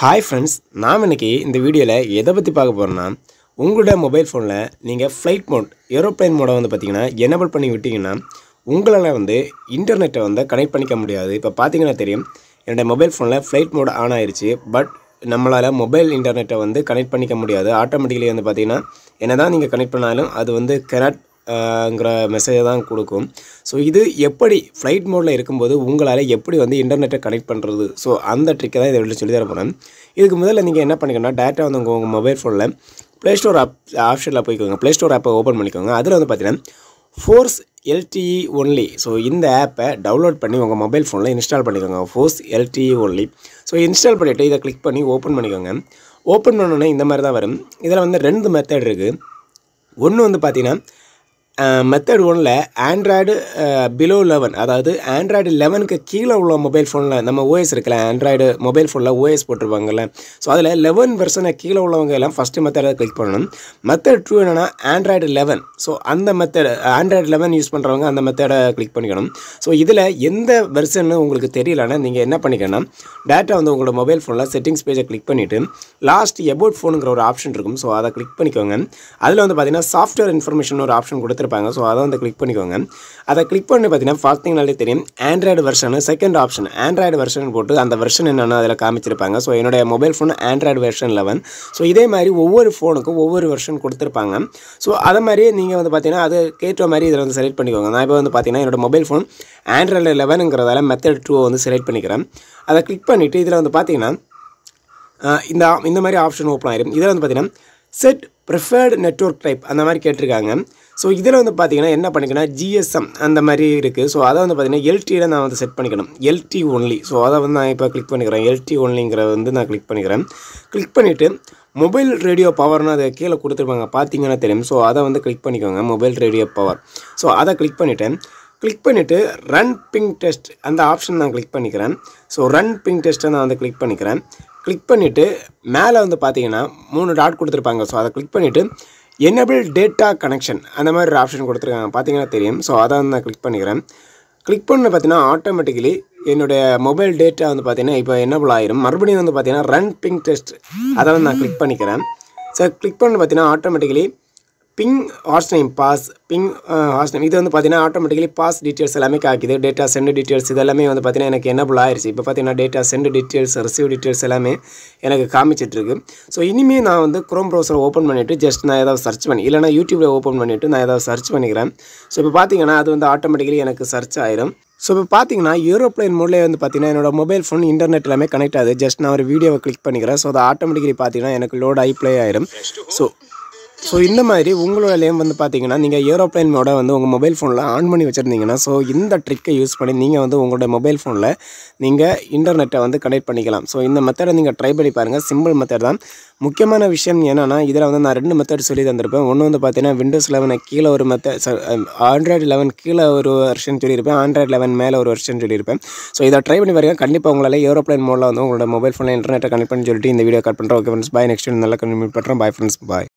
hi friends நாம் இன்றைக்கி இந்த வீடியோவில் எதை பற்றி பார்க்க போகிறோன்னா உங்களோட மொபைல் ஃபோனில் நீங்கள் ஃப்ளைட் மோட் ஏரோப்ளைன் மோடை வந்து பார்த்திங்கன்னா எனபிள் பண்ணி விட்டிங்கன்னா உங்களால் வந்து இன்டர்நெட்டை வந்து கனெக்ட் பண்ணிக்க முடியாது இப்போ பார்த்தீங்கன்னா தெரியும் என்னோடய மொபைல் ஃபோனில் ஃப்ளைட் மோட் ஆன் ஆயிடுச்சு பட் நம்மளால் மொபைல் இன்டர்நெட்டை வந்து கனெக்ட் பண்ணிக்க முடியாது ஆட்டோமேட்டிக்கலி வந்து பார்த்திங்கன்னா என்ன தான் நீங்கள் கனெக்ட் பண்ணாலும் அது வந்து கனெக்ட் ங்கிற மெசேஜை தான் கொடுக்கும் ஸோ இது எப்படி ஃப்ளைட் மோடில் இருக்கும்போது உங்களால் எப்படி வந்து இன்டர்நெட்டை கனெக்ட் பண்ணுறது ஸோ அந்த ட்ரிக்கை தான் இதை சொல்லி தர போகிறேன் இதுக்கு முதல்ல நீங்கள் என்ன பண்ணிக்கோன்னா டேரெக்டாக வந்து உங்கள் உங்கள் மொபைல் ஃபோனில் ப்ளே ஸ்டோர் ஆப் ஆப்ஷனில் போய்க்கோங்க ப்ளே ஸ்டோர் ஆப்பை ஓப்பன் பண்ணிக்கோங்க அதில் வந்து பார்த்தீங்கன்னா force LTE only so e இந்த ஆப்பை டவுன்லோட் பண்ணி உங்கள் மொபைல் ஃபோனில் இன்ஸ்டால் பண்ணிக்கோங்க force LTE only so install பண்ணிவிட்டு இதை கிளிக் பண்ணி ஓப்பன் பண்ணிக்கோங்க ஓப்பன் பண்ணோன்னே இந்த மாதிரி தான் வரும் இதில் வந்து ரெண்டு மெத்தட் இருக்குது ஒன்று வந்து பார்த்திங்கன்னா மெத்தட் ஒனில் ஆண்ட்ராய்டு பிலோ லெவன் அதாவது ஆண்ட்ராய்டு லெவனுக்கு கீழே உள்ள மொபைல் ஃபோனில் நம்ம ஓஎஸ் இருக்குல்ல ஆண்ட்ராய்டு மொபைல் ஃபோனில் ஓஎஸ் போட்டிருப்பாங்கல்ல ஸோ அதில் லெவன் வெர்ஷனை கீழே உள்ளவங்க எல்லாம் ஃபஸ்ட்டு மெத்தடை கிளிக் பண்ணணும் மெத்தட் டூ என்னென்னா ஆண்ட்ராய்டு லெவன் ஸோ அந்த மெத்தடு ஆண்ட்ராய்டு லெவன் யூஸ் பண்ணுறவங்க அந்த மெத்தடை கிளிக் பண்ணிக்கணும் ஸோ இதில் எந்த வெர்ஷன்னு உங்களுக்கு தெரியலன்னா நீங்கள் என்ன பண்ணிக்கணும்னா டேட்டா வந்து உங்களோட மொபைல் ஃபோனில் செட்டிங்ஸ் பேஜை கிளிக் பண்ணிவிட்டு லாஸ்ட் எபோட் ஃபோனுங்கிற ஒரு ஆப்ஷன் இருக்கும் ஸோ அதை கிளிக் பண்ணிக்கோங்க அதில் வந்து பார்த்தீங்கன்னா சாஃப்ட்வேர் இன்ஃபர்மேஷன் ஒரு ஆப்ஷன் கொடுத்துரு கொடுத்துருப்பாங்க ஸோ அதை வந்து கிளிக் பண்ணிக்கோங்க அதை கிளிக் பண்ணி பார்த்தீங்கன்னா பார்த்தீங்கனாலே தெரியும் Android version second option Android version போட்டு அந்த வெர்ஷன் என்னென்னு அதில் காமிச்சிருப்பாங்க ஸோ என்னுடைய mobile phone Android version eleven so இதே மாதிரி ஒவ்வொரு ஃபோனுக்கும் ஒவ்வொரு வெர்ஷன் கொடுத்துருப்பாங்க ஸோ அதை மாதிரியே நீங்கள் வந்து பார்த்தீங்கன்னா அது கேட்ட மாதிரி இதில் வந்து செலக்ட் பண்ணிக்கோங்க நான் இப்போ வந்து பார்த்தீங்கன்னா என்னோடய மொபைல் ஃபோன் ஆண்ட்ராய்டு லெவனுங்கிறதால மெத்தட் டூ வந்து செலக்ட் பண்ணிக்கிறேன் அதை கிளிக் பண்ணிவிட்டு இதில் வந்து பார்த்தீங்கன்னா இந்த இந்த மாதிரி ஆப்ஷன் ஓப்பன் ஆயிரும் இதில் வந்து பார்த்தீங்கன்னா செட் ப்ரிஃபர்டு நெட்ஒர்க் டைப் அந்த மாதிரி கேட்டிருக்காங்க ஸோ இதில் வந்து பார்த்தீங்கன்னா என்ன பண்ணிக்கணும் ஜிஎஸ்எம் அந்த மாதிரி இருக்குது ஸோ அதை வந்து பார்த்திங்கன்னா எல்டியில் நான் வந்து செட் பண்ணிக்கணும் எல்டி ஒன்லி ஸோ அதை வந்து நான் இப்போ கிளிக் பண்ணிக்கிறேன் எல்டி ஒன்லிங்கிற வந்து நான் கிளிக் பண்ணிக்கிறேன் கிளிக் பண்ணிவிட்டு மொபைல் ரேடியோ பவர்னு அதை கீழே கொடுத்துருப்பாங்க பார்த்தீங்கன்னா தெரியும் ஸோ அதை வந்து கிளிக் பண்ணிக்கோங்க மொபைல் ரேடியோ பவர் ஸோ அதை கிளிக் பண்ணிவிட்டேன் கிளிக் பண்ணிவிட்டு ரன் பிங் டெஸ்ட் அந்த ஆப்ஷன் நான் கிளிக் பண்ணிக்கிறேன் ஸோ ரன் பிங் டெஸ்ட்டை நான் வந்து கிளிக் பண்ணிக்கிறேன் கிளிக் பண்ணிவிட்டு மேலே வந்து பார்த்தீங்கன்னா மூணு டாட் கொடுத்துருப்பாங்க ஸோ அதை கிளிக் பண்ணிவிட்டு எனபிள் டேட்டா கனெக்ஷன் அந்த மாதிரி ஒரு ஆப்ஷன் கொடுத்துருக்காங்க பார்த்தீங்கன்னா தெரியும் ஸோ அதை வந்து நான் க்ளிக் பண்ணிக்கிறேன் க்ளிக் பண்ண பார்த்தீங்கன்னா ஆட்டோமேட்டிக்கலி என்னுடைய மொபைல் டேட்டா வந்து பார்த்தீங்கன்னா இப்போ எனபிள் ஆயிரும் மறுபடியும் வந்து பார்த்தீங்கன்னா ரன் பிங் டெஸ்ட் அதை வந்து நான் க்ளிக் பண்ணிக்கிறேன் ஸோ க்ளிக் பண்ண பார்த்தீங்கன்னா automatically ping horse name pass ping horse name இது வந்து பார்த்தீங்கன்னா ஆட்டோமேட்டிக்கலி பாஸ் டீட்டெயில்ஸ் எல்லாமே காக்குது டேட்டா சென்ட் டீட்டெயில்ஸ் இது எல்லாமே வந்து பார்த்தீங்கன்னா எனக்கு என்னபிள் ஆயிடுச்சு இப்போ பார்த்தீங்கன்னா data sent details receive details எல்லாமே எனக்கு காமிச்சிட்ருக்கு ஸோ இனிமேல் நான் வந்து குரோம் ப்ரௌசரை ஓப்பன் பண்ணிவிட்டு ஜஸ்ட் நான் ஏதாவது சர்ச் பண்ணி இல்லைனா யூடியூப்பில் ஓப்பன் பண்ணிவிட்டு நான் ஏதாவது சர்ச் பண்ணிக்கிறேன் ஸோ இப்போ பார்த்தீங்கன்னா அது வந்து ஆட்டோமேட்டிக்கலி எனக்கு சர்ச் ஆயிரும் ஸோ இப்போ பார்த்தீங்கன்னா ஏரோப்ளைன் மூலையே வந்து பார்த்தீங்கன்னா என்னோட மொபைல் ஃபோன் இன்டர்நெட் எல்லாமே கனெக்ட் ஆகுது ஜஸ்ட் நான் ஒரு வீடியோவை கிளிக் பண்ணிக்கிறேன் ஸோ அதை ஆட்டோமேட்டிக்கலி பார்த்தீங்கன்னா எனக்கு லோட் ஆகி ப்ளே ஆயிரும் ஸோ ஸோ இந்த மாதிரி உங்களோட லேம் வந்து பார்த்தீங்கன்னா நீங்கள் ஏரோப்ளைன் மோட வந்து உங்கள் மொபைல் ஃபோனில் ஆன் பண்ணி வச்சுருந்தீங்கன்னா ஸோ இந்த ட்ரிக்கை யூஸ் பண்ணி நீங்கள் வந்து உங்களோட மொபைல் ஃபோனில் நீங்கள் இன்டர்நெட்டை வந்து கனெக்ட் பண்ணிக்கலாம் ஸோ இந்த மெத்தடை நீங்கள் ட்ரை பண்ணி பாருங்கள் சிம்பிள் மெத்தட் தான் முக்கியமான விஷயம் என்னென்னா இதில் வந்து நான் ரெண்டு மெத்தட் சொல்லி தந்திருப்பேன் ஒன்று வந்து பார்த்தீங்கன்னா விண்டோஸ் லெவனை கீழே ஒரு மெத்தட் ஆண்ட்ராய்டு லெவன் கீழே ஒரு வருஷன் சொல்லியிருப்பேன் ஆண்ட்ராய்டு லெவன் மேலே ஒரு வருஷன் சொல்லியிருப்பேன் ஸோ இதை ட்ரை பண்ணி பாருங்கள் கண்டிப்பாக உங்களால் ஏரோப்ளைன் மோடில் வந்து உங்களோட மொபைல் ஃபோனில் இன்டர்நெட்டை கனெக்ட் பண்ணி சொல்லிட்டு இந்த வீடியோ கட் பண்ணுறேன் ஓகே ஃப்ரெண்ட்ஸ் பாய் நெக்ஸ்ட் நல்லா கன்வியூட் பண்ணுறேன் பாய் ஃப்ரெண்ட்ஸ் பாய்